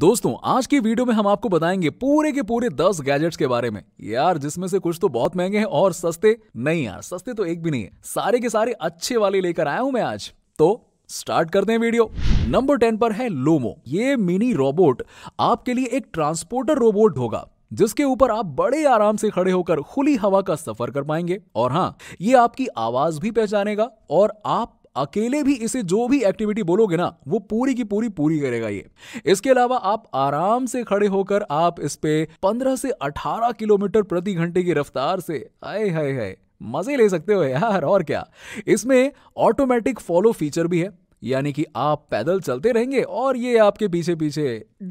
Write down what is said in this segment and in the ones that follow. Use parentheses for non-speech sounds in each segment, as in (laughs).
दोस्तों आज की वीडियो में हम आपको बताएंगे पूरे के पूरे 10 गैजेट्स के बारे में यार जिसमें से कुछ तो बहुत महंगे हैं और सस्ते नहीं यार सस्ते तो एक भी नहीं है सारे के सारे अच्छे वाले लेकर आया हूं मैं आज तो स्टार्ट करते हैं वीडियो नंबर टेन पर है लोमो ये मिनी रोबोट आपके लिए एक ट्रांसपोर्टर रोबोट होगा जिसके ऊपर आप बड़े आराम से खड़े होकर खुली हवा का सफर कर पाएंगे और हाँ ये आपकी आवाज भी पहचानेगा और आप अकेले भी इसे जो भी एक्टिविटी बोलोगे ना वो पूरी की पूरी पूरी करेगा ये इसके अलावा आप आराम से खड़े होकर आप इस पे पंद्रह से अठारह किलोमीटर प्रति घंटे की रफ्तार से आए हाय हाय मजे ले सकते हो यार और क्या इसमें ऑटोमेटिक फॉलो फीचर भी है यानी कि आप पैदल चलते रहेंगे और ये आपके पीछे पीछे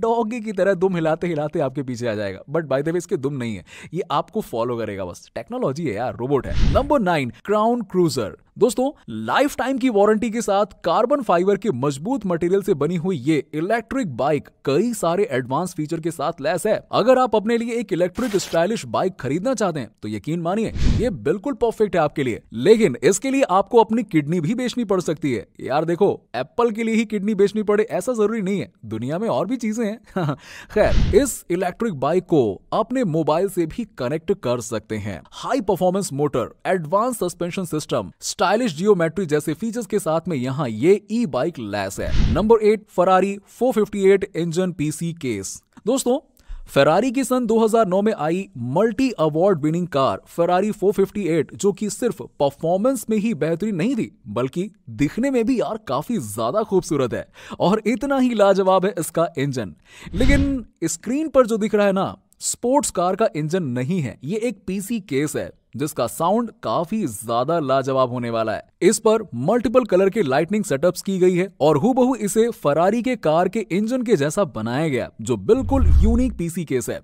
डॉगी की तरह दुम हिलाते हिलाते आपके पीछे आ जाएगा बट बाय द वे इसके दुम नहीं है ये आपको फॉलो करेगा बस टेक्नोलॉजी है यार रोबोट है नंबर नाइन क्राउन क्रूजर दोस्तों लाइफ टाइम की वारंटी के साथ कार्बन फाइबर के मजबूत मटेरियल से बनी हुई ये इलेक्ट्रिक बाइक कई सारे एडवांस फीचर के साथ लैस है अगर आप अपने लिए एक इलेक्ट्रिक स्टाइलिश बाइक खरीदना चाहते हैं तो यकीन मानिए ये बिल्कुल परफेक्ट है आपके लिए लेकिन इसके लिए आपको अपनी किडनी भी बेचनी पड़ सकती है यार देखो एप्पल के लिए ही किडनी बेचनी पड़े ऐसा जरूरी नहीं है दुनिया में और भी चीजें हैं (laughs) खैर इस इलेक्ट्रिक बाइक को अपने मोबाइल से भी कनेक्ट कर सकते हैं high performance motor advance suspension system stylish geometry जैसे फीचर्स के साथ में यहाँ ये ई बाइक लैस है number eight Ferrari 458 engine PC case दोस्तों फेरारी की सन 2009 में आई multi award winning car Ferrari 458 जो कि सिर्फ परफॉर्मेंस में ही बेहतरीन नहीं थी बल्कि दिखने में भी यार काफी ज्यादा खूबसूरत है और इतना ही लाजवाब है इसका इंजन लेकिन स्क्रीन पर जो दिख रहा है ना स्पोर्ट्स कार का इंजन नहीं है ये एक पीसी केस है जिसका साउंड काफी ज्यादा लाजवाब होने वाला है इस पर मल्टीपल कलर के लाइटनिंग सेटअप्स की गई है और हुबहू इसे फरारी के कार के इंजन के जैसा बनाया गया जो बिल्कुल यूनिक पीसी केस है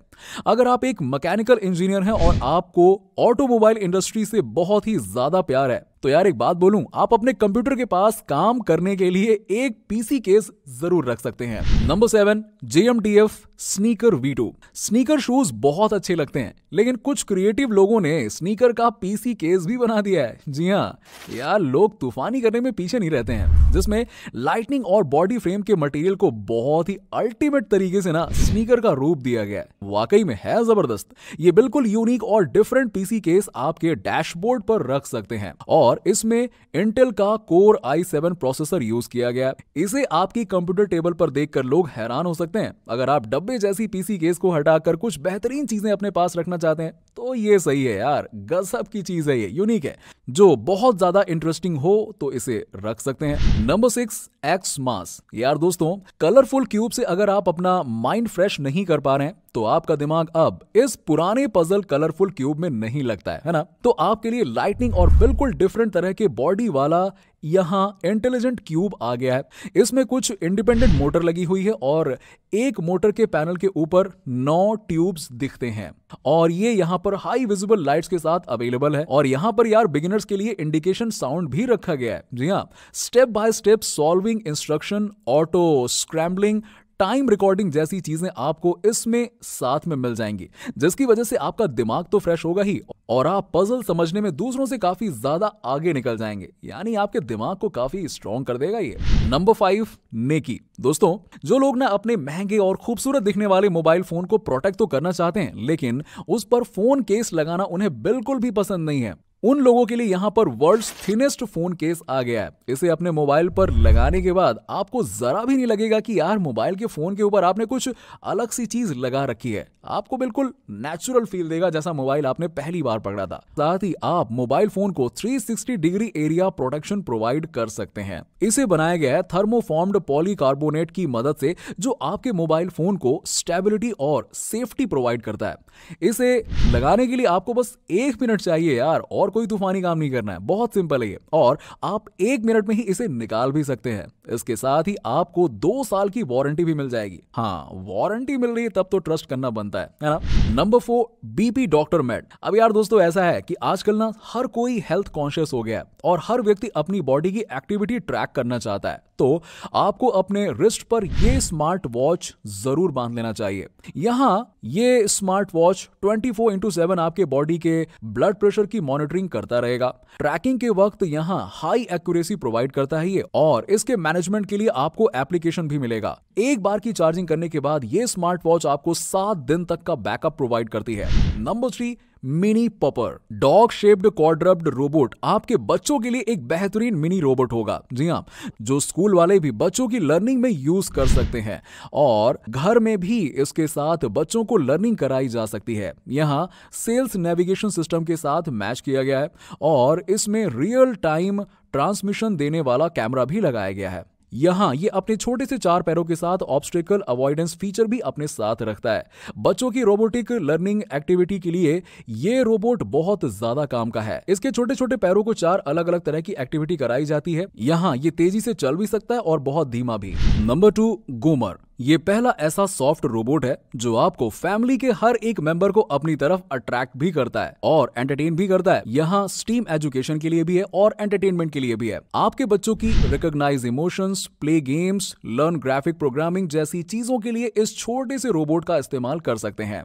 अगर आप एक मैकेनिकल इंजीनियर हैं और आपको ऑटोमोबाइल इंडस्ट्री से बहुत ही ज्यादा प्यार है तो यार एक बात बोलूं आप अपने कंप्यूटर के पास काम करने के लिए एक पीसी केस जरूर रख सकते हैं number seven JMTF sneaker V two sneaker shoes बहुत अच्छे लगते हैं लेकिन कुछ क्रिएटिव लोगों ने स्नीकर का पीसी केस भी बना दिया है जी हाँ यार लोग तूफानी करने में पीछे नहीं रहते हैं जिसमें लाइटनिंग और बॉडी फ्रेम के मटेरियल को बहुत ही अल्टीमेट तरीके से ना स्नीकर का रूप दिया गया है वाकई में है जबरदस्त ये बिल्कुल यूनिक और डिफरेंट पीसी केस आपके डैशबोर्ड पर रख सकते हैं और इसमें इंटेल का core i seven processor use किया गया इसे आपकी कंप्यूटर टेबल पर देखकर लोग हैरान हो सकते हैं अगर आप डब्बे जैसी पीसी केस को हटाकर कुछ बेहतरीन चीजें अपने पास रखना चाहते हैं तो ये सही है यार गजब की चीज है ये यूनिक है जो बहुत ज्यादा इंटरेस्टिंग हो तो इसे रख सकते हैं नंबर सिक्स एक्स मास यार दोस्तों कलरफुल क्यूब से अगर आप अपना माइंड फ्रेश नहीं कर पा रहे हैं तो आपका दिमाग अब इस पुराने पजल कलरफुल क्यूब में नहीं लगता है, है ना तो आपके लिए लाइटनिंग और बिल्कुल डिफरेंट तरह के बॉडी वाला यहाँ इंटेलिजेंट क्यूब आ गया है इसमें कुछ इंडिपेंडेंट मोटर लगी हुई है और एक मोटर के पैनल के ऊपर नौ ट्यूब्स दिखते हैं और ये यहाँ पर हाई विजिबल लाइट्स के साथ अवेलेबल है और यहाँ पर यार बिगिनर्स के लिए इंडिकेशन साउंड भी रखा गया है जी हाँ step by step solving instruction auto scrambling time recording जैसी चीजें आपको इसमें साथ में मिल जाएंगी जिसकी वजह से आपका दिमाग तो फ्रेश होगा ही और आप पजल समझने में दूसरों से काफी ज्यादा आगे निकल जाएंगे यानी आपके दिमाग को काफी स्ट्रॉन्ग कर देगा ये नंबर फाइव नेकी दोस्तों जो लोग ना अपने महंगे और खूबसूरत दिखने वाले मोबाइल फोन को प्रोटेक्ट तो करना चाहते हैं लेकिन उस पर फोन केस लगाना उन्हें बिल्कुल भी पसंद नहीं है उन लोगों के लिए यहाँ पर वर्ल्ड थिनेस्ट फोन केस आ गया है इसे अपने मोबाइल पर लगाने के बाद आपको जरा भी नहीं लगेगा कि यार मोबाइल के फोन के ऊपर आपने कुछ अलग सी चीज लगा रखी है आपको बिल्कुल नेचुरल फील देगा जैसा मोबाइल आपने पहली बार पकड़ा था साथ ही आप मोबाइल फोन को 360 डिग्री एरिया प्रोटेक्शन प्रोवाइड कर सकते हैं इसे बनाया गया है थर्मोफॉर्म्ड पॉलीकार्बोनेट की मदद से जो आपके मोबाइल फोन को स्टेबिलिटी और सेफ्टी प्रोवाइड करता है इसे लगाने के लिए आपको बस एक मिनट चाहिए यार और और कोई तूफानी काम नहीं करना है बहुत सिंपल है ये और आप एक मिनट में ही इसे निकाल भी सकते हैं इसके साथ ही आपको दो साल की वारंटी भी मिल जाएगी हाँ वारंटी मिल रही है तब तो ट्रस्ट करना बनता है है ना number four BP doctor made अब यार दोस्तों ऐसा है कि आजकल ना हर कोई हेल्थ कॉन्शियस हो गया है और हर व्यक्ति अपनी बॉडी की एक्टिविटी ट्रैक करना चाहता है तो आपको अपने रिस्ट पर यह स्मार्ट वॉच जरूर बांध लेना चाहिए यहां ये smart watch 24 four into seven आपके बॉडी के ब्लड प्रेशर की मॉनिटरिंग करता रहेगा ट्रैकिंग के वक्त यहाँ हाई एक्यूरेसी प्रोवाइड करता है ये और इसके मैनेजमेंट के लिए आपको एप्लीकेशन भी मिलेगा एक बार की चार्जिंग करने के बाद ये स्मार्ट वॉच आपको सात दिन तक का बैकअप प्रोवाइड करती है number three mini popper dog shaped quadruped robot आपके बच्चों के लिए एक बेहतरीन मिनी रोबोट होगा जी हाँ जो स्कूल वाले भी बच्चों की लर्निंग में यूज कर सकते हैं और घर में भी इसके साथ बच्चों को लर्निंग कराई जा सकती है यहाँ सेल्स नेविगेशन सिस्टम के साथ मैच किया गया है और इसमें रियल टाइम ट्रांसमिशन देने वाला कैमरा भी लगाया गया है यहाँ ये अपने छोटे से चार पैरों के साथ ऑब्स्टेकल अवॉइडेंस फीचर भी अपने साथ रखता है बच्चों की रोबोटिक लर्निंग एक्टिविटी के लिए ये रोबोट बहुत ज्यादा काम का है इसके छोटे छोटे पैरों को चार अलग अलग तरह की एक्टिविटी कराई जाती है यहाँ ये तेजी से चल भी सकता है और बहुत धीमा भी नंबर टू गोमर ये पहला ऐसा सॉफ्ट रोबोट है जो आपको फैमिली के हर एक मेंबर को अपनी तरफ अट्रैक्ट भी करता है और एंटरटेन भी करता है यहाँ स्टीम एजुकेशन के लिए भी है और एंटरटेनमेंट के लिए भी है आपके बच्चों की recognise emotions play games learn graphic programming जैसी चीजों के लिए इस छोटे से रोबोट का इस्तेमाल कर सकते हैं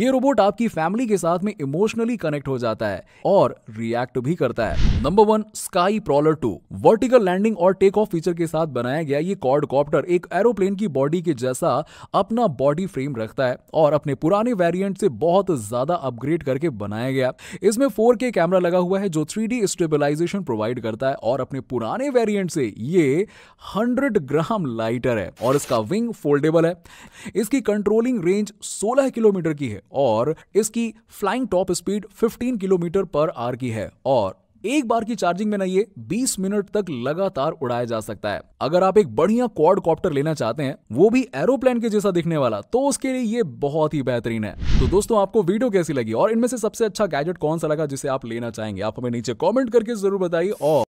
ये रोबोट आपकी फैमिली के साथ में इमोशनली कनेक्ट हो जाता है और रिएक्ट भी करता है number one sky prowler two vertical landing और टेक ऑफ फीचर के साथ बनाया गया ये कॉर्ड कॉप्टर एक एरोप्लेन की बॉडी के जैसा अपना बॉडी फ्रेम रखता है और अपने पुराने वेरिएंट से बहुत ज्यादा अपग्रेड करके बनाया गया इसमें 4K कैमरा लगा हुआ है जो 3D स्टेबिलाईजेशन प्रोवाइड करता है और अपने पुराने वेरियंट से ये हंड्रेड ग्राम लाइटर है और इसका विंग फोल्डेबल है इसकी कंट्रोलिंग रेंज सोलह किलोमीटर की है और इसकी flying top speed fifteen kilometre per hour की है और एक बार की चार्जिंग में ना ये 20 मिनट तक लगातार उड़ाया जा सकता है अगर आप एक बढ़िया क्वाड कॉप्टर लेना चाहते हैं वो भी एरोप्लेन के जैसा दिखने वाला तो उसके लिए ये बहुत ही बेहतरीन है तो दोस्तों आपको वीडियो कैसी लगी और इनमें से सबसे अच्छा गैजेट कौन सा लगा जिसे आप लेना चाहेंगे आप हमें नीचे कॉमेंट करके जरूर बताइए और